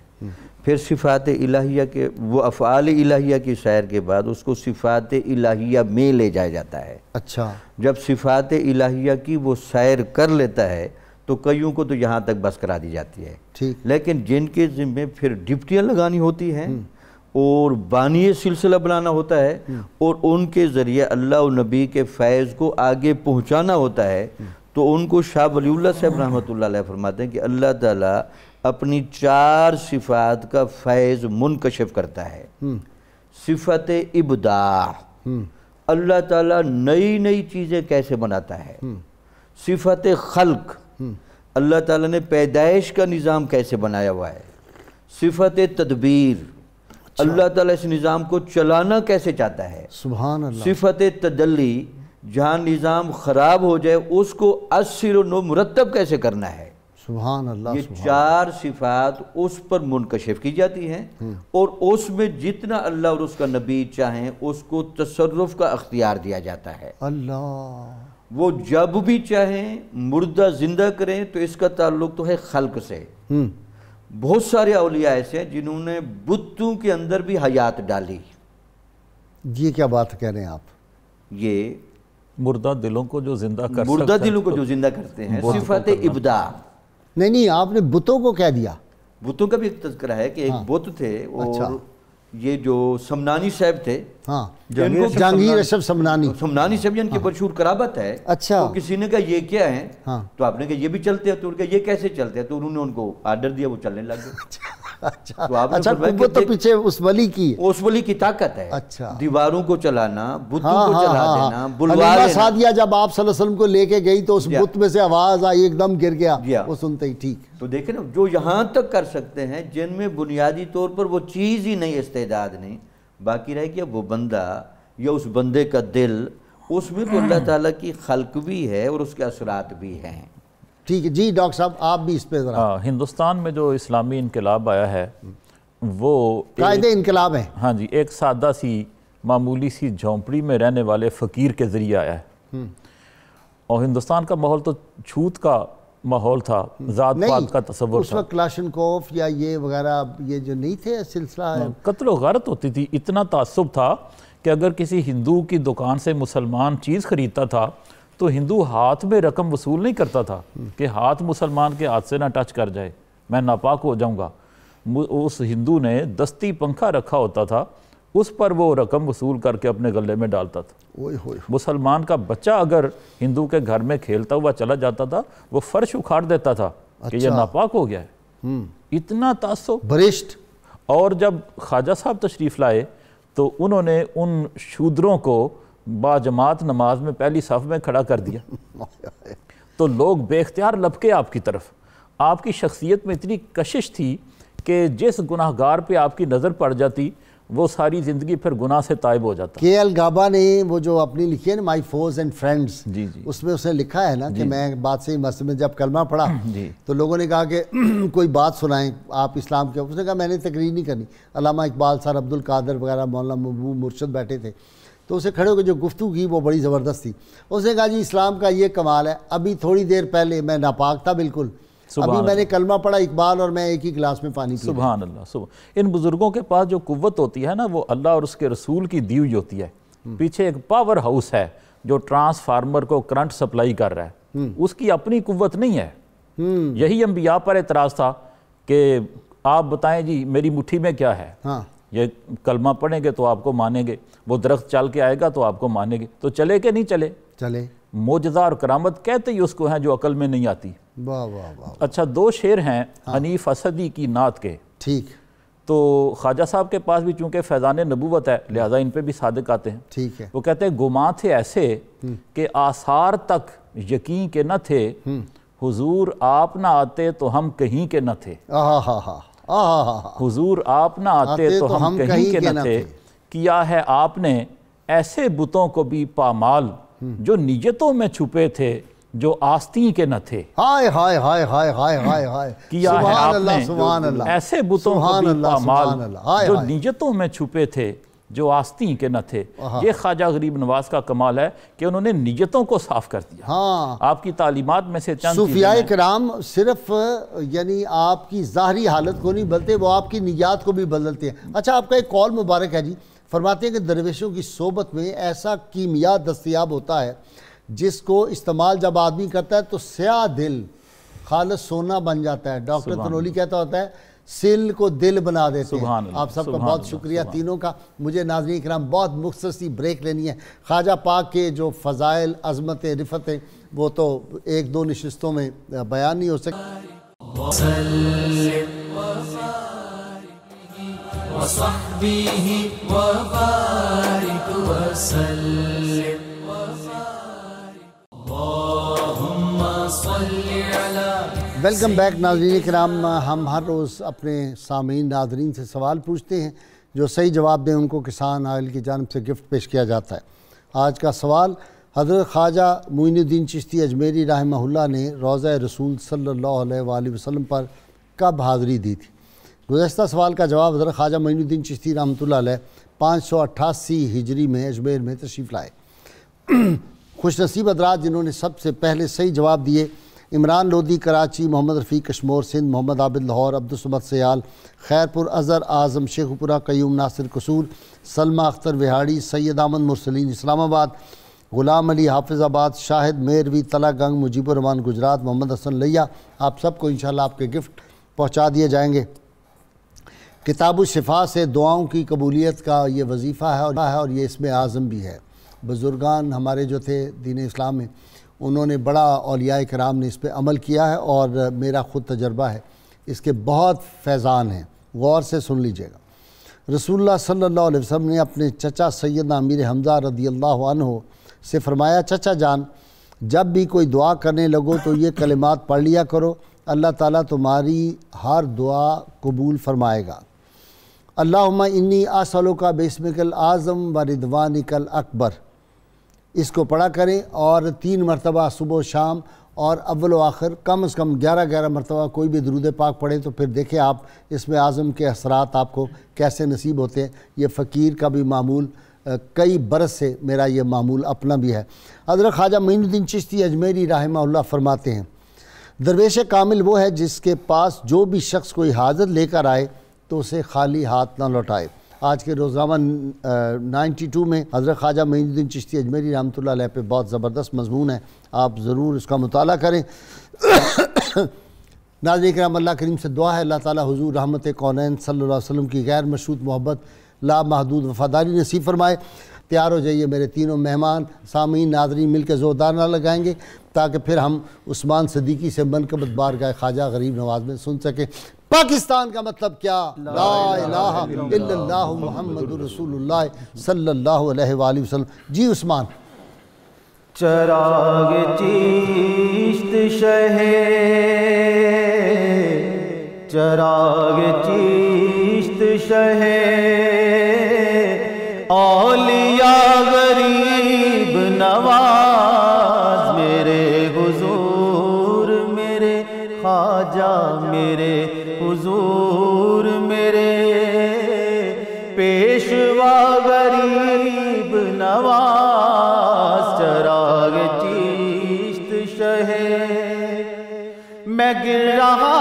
फिर सिफ़ात इलाहिया के वो अफ़ाल इलाहिया की शायर के बाद उसको सिफ़ात इलाहिया में ले जाया जाता है अच्छा जब सिफ़ात इलाहिया की वो शायर कर लेता है तो कईयों को तो यहाँ तक बस करा दी जाती है ठीक लेकिन जिनके ज़िम्मे फिर डिप्टियाँ लगानी होती हैं हम्म। और बानिय सिलसिला बनाना होता है हम्म। और उनके ज़रिए अल्लाह नबी के फैज़ को आगे पहुँचाना होता है हम्म। तो उनको शाह वली साहब रहमत ला फरमाते हैं कि अल्लाह ताला अपनी चार सिफात का फैज़ मुनकशिफ करता है हम्म। सिफत इबदा हम्म। अल्लाह ताला नई नई चीज़ें कैसे बनाता है हम्म। सिफत खल्क अल्लाह ताला ने पैदाइश का निज़ाम कैसे बनाया हुआ है सिफत तदबीर अच्छा। अल्लाह ताला इस निज़ाम को चलाना कैसे चाहता है सुबह सिफत तदली जहाँ निज़ाम ख़राब हो जाए उसको असर व मुरतब कैसे करना है अल्लाह ये चार सिफात उस पर मुनकशिफ की जाती हैं हम्म। और उसमें जितना अल्लाह और उसका नबी चाहें उसको तसरफ का अख्तियार दिया जाता है अल्लाह वो जब भी चाहें मुर्दा ज़िंदा करें तो इसका ताल्लुक तो है खल्क से हम्म। बहुत सारे अलिया ऐसे हैं जिन्होंने बुतों के अंदर भी हयात डाली ये क्या बात कह रहे हैं आप ये मुर्दा दिलों को जो जिंदा कर मुर्दा दिलों को तो जो जिंदा करते हैं सिफत इबदा नहीं नहीं आपने बुतों को कह दिया बुतों का भी एक तस्करा है कि एक हाँ। बुत थे और अच्छा। ये जो समनानी साहब थे हाँ जहांगीर अशरफ समनानी समनानी साहब जिनकी मशहूर कराबत है अच्छा तो किसी ने कहा ये क्या है हाँ। तो आपने कहा ये भी चलते हैं तो उनके ये कैसे चलते हैं तो उन्होंने उनको ऑर्डर दिया वो चलने लग गए *laughs* अच्छा। अच्छा तो अच्छा कुब्बत तो पीछे उस वली की उस वली की ताकत है अच्छा दीवारों को चलाना बुतों हाँ, को हाँ, चला हाँ, देना बुलवा सादिया जब आप वसल्लम को लेके गई तो उस बुत में से आवाज आई एकदम गिर गया वो सुनते ही ठीक तो देखे ना जो यहाँ तक कर सकते हैं जिनमें बुनियादी तौर पर वो चीज़ ही नहीं इस्तेदाद नहीं बाकी रह गया वो बंदा या उस बंदे का दिल उसमें तो अल्लाह ताला की खलक भी है और उसके असरात भी हैं ठीक है जी डॉक्टर साहब आप भी इस पे ज़रा हाँ, हिंदुस्तान में जो इस्लामी इनकलाब आया है वो कायदे इनकलाब है हाँ जी एक सादा सी मामूली सी झोंपड़ी में रहने वाले फ़कीर के ज़रिए आया है हम्म। और हिंदुस्तान का माहौल तो छूत का माहौल था जात पात का तस्वर उस वक्त क्लाशनकोफ या ये वगैरह ये जो नहीं थे सिलसिला है हाँ, कत्लो गारत होती थी इतना तासुब था कि अगर किसी हिंदू की दुकान से मुसलमान चीज़ ख़रीदता था तो हिंदू हाथ में रकम वसूल नहीं करता था कि हाथ मुसलमान के हाथ से ना टच कर जाए मैं नापाक हो जाऊंगा उस हिंदू ने दस्ती पंखा रखा होता था उस पर वो रकम वसूल करके अपने गले में डालता था मुसलमान का बच्चा अगर हिंदू के घर में खेलता हुआ चला जाता था वो फर्श उखाड़ देता था अच्छा। कि यह नापाक हो गया है हम्म। इतना तासो बरिष्ठ और जब ख्वाजा साहब तशरीफ़ लाए तो उन्होंने उन शूद्रों को बाजमात नमाज में पहली सफ में खड़ा कर दिया तो लोग बेख्तियार लपके आपकी तरफ आपकी शख्सियत में इतनी कशिश थी कि जिस गुनाहगार पे आपकी नज़र पड़ जाती वो सारी ज़िंदगी फिर गुनाह से तायब हो जाता के एल गाबा ने वो जो अपनी लिखी है ना माई फोज एंड फ्रेंड्स जी जी उसमें उसने लिखा है ना कि मैं बात से मस्जिद में जब कलमा पढ़ा *clears throat* जी तो लोगों ने कहा कि *clears throat* कोई बात सुनाएं आप इस्लाम के उसने कहा मैंने तकरीर नहीं करनी अलामा इकबाल सर अब्दुल कादर वगैरह मौलाना मबू मुर्शद बैठे थे तो उसे खड़े होकर जो गुफ्तु की वो बड़ी ज़बरदस्त थी उसने कहा जी इस्लाम का ये कमाल है अभी थोड़ी देर पहले मैं नापाक था बिल्कुल अभी मैंने कलमा पढ़ा इकबाल और मैं एक ही गिलास में पानी सुबह अल्लाह सुबह इन बुज़ुर्गों के पास जो कुत होती है ना वो अल्लाह और उसके रसूल की दी हुई होती है हम्म। पीछे एक पावर हाउस है जो ट्रांसफार्मर को करंट सप्लाई कर रहा है हम्म। उसकी अपनी कुत नहीं है हम्म। यही अम्बिया पर एतराज़ था कि आप बताएं जी मेरी मुट्ठी में क्या है हाँ। ये कलमा पढ़ेंगे तो आपको मानेंगे वो दरख्त चल के आएगा तो आपको मानेंगे तो चले के नहीं चले चले मोजदा और करामत कहते ही उसको हैं जो अकल में नहीं आती वाह वाह वाह अच्छा दो शेर हैं हाँ। अनीफ असदी की नात के ठीक तो ख्वाजा साहब के पास भी चूंकि फैज़ान नबूवत है लिहाजा इन पर भी सादक आते हैं ठीक है वो कहते हैं गुमा थे ऐसे हम्म। कि आसार तक यकीन के न थे हम्म। हुजूर आप ना आते तो हम कहीं के न थे हाँ हाँ हाँ हुजूर आप ना आते, आते तो, तो हम कहीं कहीं के न थे किया है आपने ऐसे बुतों को भी पामाल हम्म। जो नियतों में छुपे थे जो आस्ती के न थे हाय हाय हाय हाय हाय हाय हाय किया है आपने ऐसे बुतों को भी पामाल जो नियतों में छुपे थे जो आस्ती के न थे हाँ। ये ख्वाजा गरीब नवाज का कमाल है कि उन्होंने नीयतों को साफ कर दिया हाँ आपकी तालीमत में से चंद सूफिया कराम सिर्फ यानी आपकी ज़ाहरी हालत को नहीं बदलते वो आपकी निजात को भी बदलते हैं अच्छा आपका एक कॉल मुबारक है जी फरमाते हैं कि दरवेशों की सोबत में ऐसा कीमिया दस्तियाब होता है जिसको इस्तेमाल जब आदमी करता है तो स्या दिल खालस सोना बन जाता है डॉक्टर तनोली कहता होता है सिल को दिल बना देते हैं आप सबका बहुत शुक्रिया तीनों का मुझे नाजरी कराम बहुत मुख्तर सी ब्रेक लेनी है ख्वाजा पाक के जो फ़ज़ाइल अजमतें रिफतें वो तो एक दो नशस्तों में बयान नहीं हो सकती वेलकम बैक नाजरीन कराम हम हर रोज़ अपने सामीन नाजरीन से सवाल पूछते हैं जो सही जवाब दें उनको किसान आयल की जानब से गिफ्ट पेश किया जाता है आज का सवाल हजरत ख्वाजा मुइनुद्दीन चिश्ती अजमेरी रहमहुल्ला ने रोज़ा रसूल सल्लल्लाहु अलैहि वसल्लम पर कब हाज़री दी थी गुजशत सवाल का जवाब हजरत ख्वाजा मुइनुद्दीन चिश्ती रहमतुल्लाह पाँच सौ अट्ठासी हिजरी में अजमेर में तशरीफ़ लाए *clears throat* खुश नसीब हजरात जिन्होंने सबसे पहले सही जवाब दिए इमरान लोधी कराची मोहम्मद रफ़ी कश्मोर सिंध मोहम्मद आबिद लाहौर अब्दुलसमद सयाल खैरपुर अजहर आज़म शेखपुरा कयूम नासिर कसूर सलमा अख्तर विहाड़ी सैयद अहमद मुरसलिन इस्लामाबाद गुलाम अली हाफिज़ाबाद शाहिद मेरवी तला गंग मुजीबरमान गुजरात मोहम्मद हसन लैया आप सबको इन आपके गिफ्ट पहुँचा दिए जाएंगे किताब शफा से दुआओं की कबूलीत का ये वजीफ़ा है और ये इसमें आज़म भी है बुज़ुर्गान हमारे जो थे दीन इस्लाम में उन्होंने बड़ा अलिया कराम ने इस पर अमल किया है और मेरा ख़ुद तजर्बा है इसके बहुत फैज़ान हैं गौर से सुन लीजिएगा रसूल सल्ला वसम ने अपने चचा सैद अमीर हमज़ा रदी अल्लाह से फरमाया चचा जान जब भी कोई दुआ करने लगो तो ये कलिमात पढ़ लिया करो अल्लाह ताला तुम्हारी हर दुआ कबूल फरमाएगा अल्लाह इन्नी आसलों का बेसमिकल आज़म व रिदवानिकल अकबर इसको पढ़ा करें और तीन मरतबा सुबह शाम और अव्वल आखिर कम अज़ कम ग्यारह ग्यारह मरतबा कोई भी दरूद पाक पढ़ें तो फिर देखें आप इसमें आज़म के असरात आपको कैसे नसीब होते हैं ये फ़कीर का भी मामूल कई बरस से मेरा ये मामूल अपना भी है हजरत ख्वाजा मीनुद्दीन चिश्ती अजमेरी राहमा फरमाते हैं दरवेश कामिल वो है जिसके पास जो भी शख्स कोई हाजत लेकर आए तो उसे खाली हाथ ना लौटाए आज के रोज़नामा 92 में हज़रत ख्वाजा मीनुद्दीन चिश्ती अजमेरी रहमत ला पे बहुत ज़बरदस्त मजमून है आप ज़रूर इसका मुताल करें *coughs* नाजन राम अल्लाह करीम से दुआ है अल्लाह ताली हजूर रहमत कौन सल्ला वसम की गैर मशरूत मोहब्बत लामहदूद वफादारी नसीब फरमाए तैयार हो जाइए मेरे तीनों मेहमान सामीन नाजरी मिलकर ज़ोरदार ना लगाएंगे ताकि फिर हम उस्मान सदीकी से मनकबत बार गए ख्वाजा गरीब नवाज में सुन सकें पाकिस्तान का मतलब क्या ला मोहम्मद रसूलुल्लाह सल्लल्लाहु अलैहि वसल्लम जी उस्मान चराग चीश्त शहे चराग चीश्त शहे गिर रहा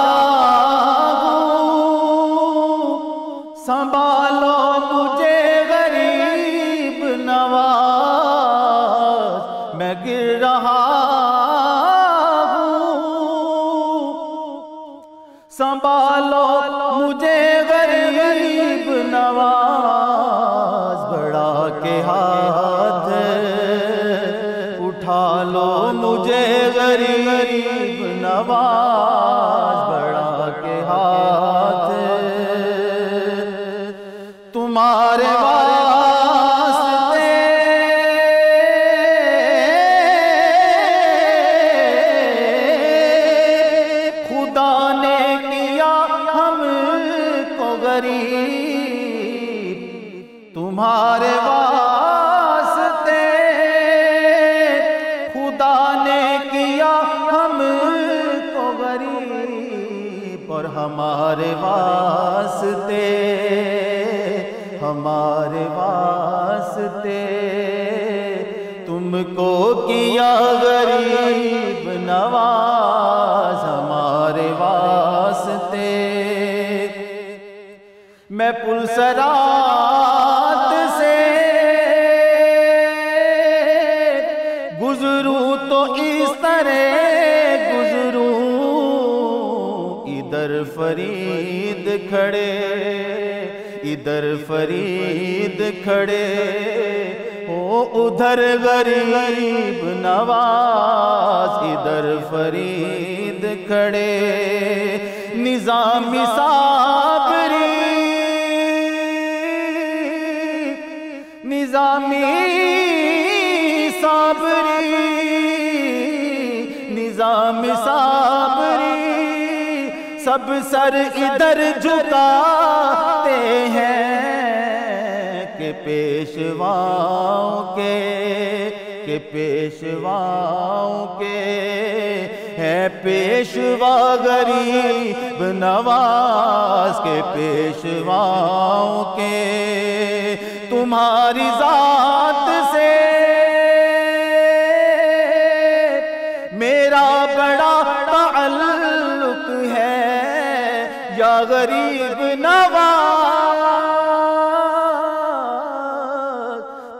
सकते तुमको किया गरीब नवाज हमारे वास्ते मैं पुलसरात से गुजरू तो इस तरह गुजरू इधर फरीद खड़े इधर फरीद खड़े ओ उधर गरीब नवाज इधर फरीद खड़े निजामी साबरी निजामी साबरी निजामी साबरी सब सर इधर झुकाते हैं के पेशवाओं के के पेशवाओं के है पेशवा गरीब नवाज के पेशवाओं के तुम्हारी जात से गरीब नवाज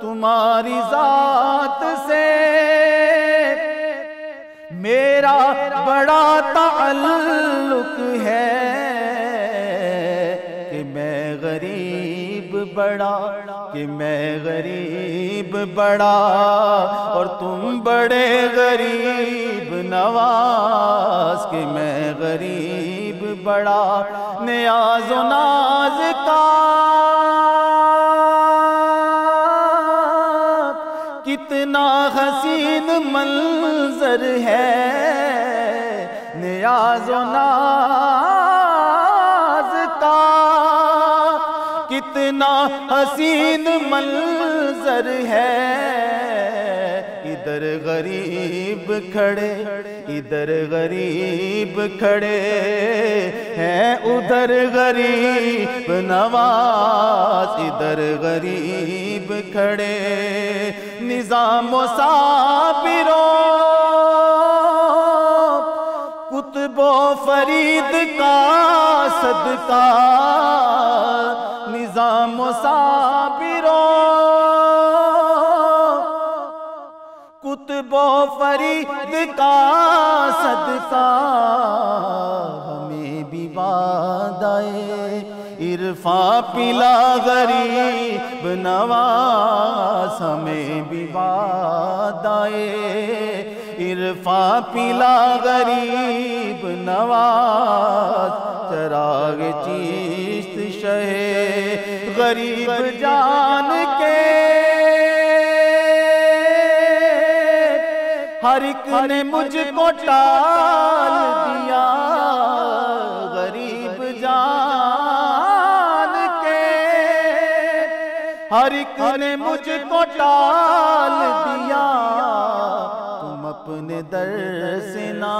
तुम्हारी जात से मेरा बड़ा ताल्लुक है कि मैं गरीब बड़ा कि मैं गरीब बड़ा और तुम बड़े गरीब नवाज कि मैं गरीब बड़ा न्याज नाज का कितना हसीन मंजर है न्याज नाज का कितना हसीन मंजर है इधर गरीब खड़े इधर गरीब खड़े हैं उधर गरीब नवाज इधर गरीब खड़े निज़ाम साबिरों कुतबो फरीद का सदका निज़ाम साबिरों कुतबो फरीद का सदका हमें भी वादाए इरफा पिला गरीब नवास हमें भी वादाए इरफा पिला गरीब नवास चराग चीस्त शहे गरीब जान के फारिक ने मुझको टाल दिया गरीब जान के हर एक ने मुझको टाल दिया तुम अपने दर से ना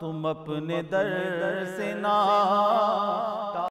तुम अपने दर से ना